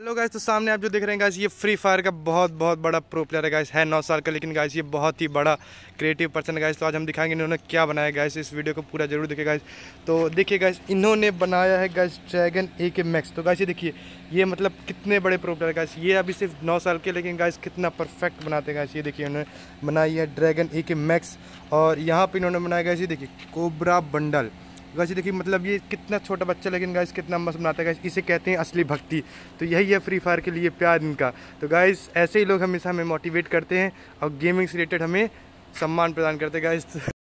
hello guys तो सामने आप जो देख रहे हैं गाइस ये फ्री फायर का बहुत बहुत बड़ा प्रो प्लेयर है गाइस है नौ साल का लेकिन गाइस ये बहुत ही बड़ा क्रिएटिव पर्सन है गाइस तो आज हम दिखाएंगे इन्होंने क्या बनाया गाइस इस वीडियो को पूरा जरूर देखिए गाइस तो देखिए गाइस इन्होंने बनाया है गाइस ड्रैगन ए के मैक्स तो गाइस ये देखिए ये मतलब कितने बड़े प्रो प्लेयर गाइस ये अभी सिर्फ नौ साल के लेकिन गाइस कितना परफेक्ट बनाते हैं गाइस ये देखिए इन्होंने बनाई है ड्रैगन ए के मैक्स और यहाँ पर इन्होंने बनाया गया ये देखिए कोबरा बंडल गाइस देखिए मतलब ये कितना छोटा बच्चा लेकिन गाइस कितना मस्त बनाता है इसे कहते हैं असली भक्ति तो यही है फ्री फायर के लिए प्यार इनका तो गाइस ऐसे ही लोग हमेशा हमें मोटिवेट करते हैं और गेमिंग से रिलेटेड हमें सम्मान प्रदान करते हैं गाइस